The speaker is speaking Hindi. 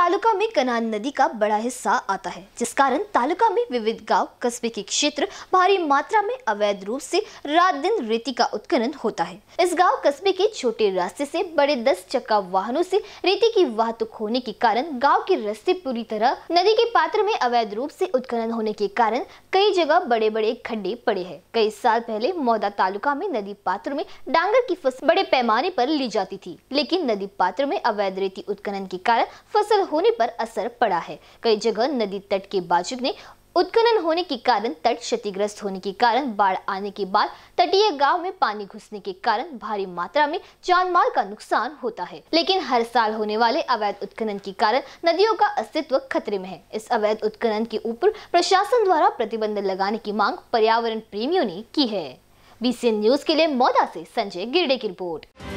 तालुका में कनान नदी का बड़ा हिस्सा आता है जिस कारण तालुका में विविध गांव कस्बे के क्षेत्र भारी मात्रा में अवैध रूप से रात दिन रेती का उत्खनन होता है इस गांव कस्बे के छोटे रास्ते से बड़े दस चक्का वाहनों से रेती की वाहतुक होने के कारण गाँव के रस्ते पूरी तरह नदी के पात्र में अवैध रूप ऐसी उत्खनन होने के कारण कई जगह बड़े बड़े खड्डे पड़े है कई साल पहले मौदा तालुका में नदी पात्र में डांगर की फसल बड़े पैमाने आरोप ली जाती थी लेकिन नदी पात्र में अवैध रेती उत्खनन के कारण फसल होने पर असर पड़ा है कई जगह नदी तट के बाजुक ने उत्खनन होने के कारण तट क्षतिग्रस्त होने के कारण बाढ़ आने के बाद तटीय गांव में पानी घुसने के कारण भारी मात्रा में जानमाल का नुकसान होता है लेकिन हर साल होने वाले अवैध उत्खनन के कारण नदियों का अस्तित्व खतरे में है इस अवैध उत्खनन के ऊपर प्रशासन द्वारा प्रतिबंध लगाने की मांग पर्यावरण प्रेमियों ने की है बीसीएन न्यूज के लिए मौदा ऐसी संजय गिरडे की रिपोर्ट